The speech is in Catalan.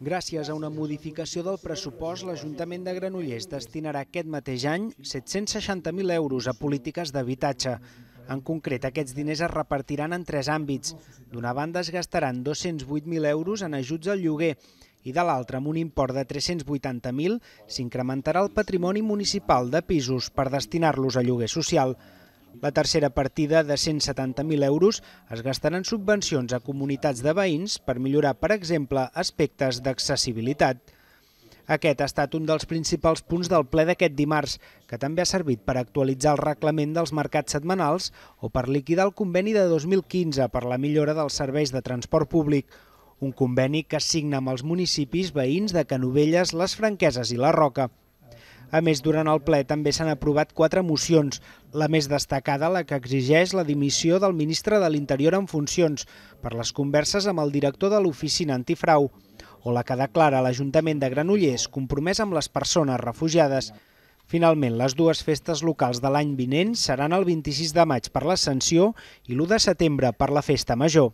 Gràcies a una modificació del pressupost, l'Ajuntament de Granollers destinarà aquest mateix any 760.000 euros a polítiques d'habitatge. En concret, aquests diners es repartiran en tres àmbits. D'una banda, es gastaran 208.000 euros en ajuts al lloguer i de l'altra, amb un import de 380.000, s'incrementarà el patrimoni municipal de pisos per destinar-los a lloguer social. La tercera partida de 170.000 euros es gastarà en subvencions a comunitats de veïns per millorar, per exemple, aspectes d'accessibilitat. Aquest ha estat un dels principals punts del ple d'aquest dimarts, que també ha servit per actualitzar el reglament dels mercats setmanals o per liquidar el conveni de 2015 per la millora dels serveis de transport públic, un conveni que signa amb els municipis veïns de Canovelles, les Franqueses i la Roca. A més, durant el ple també s'han aprovat quatre mocions, la més destacada la que exigeix la dimissió del ministre de l'Interior en funcions per les converses amb el director de l'oficina antifrau, o la que declara l'Ajuntament de Granollers compromès amb les persones refugiades. Finalment, les dues festes locals de l'any vinent seran el 26 de maig per l'Ascensió i l'1 de setembre per la Festa Major.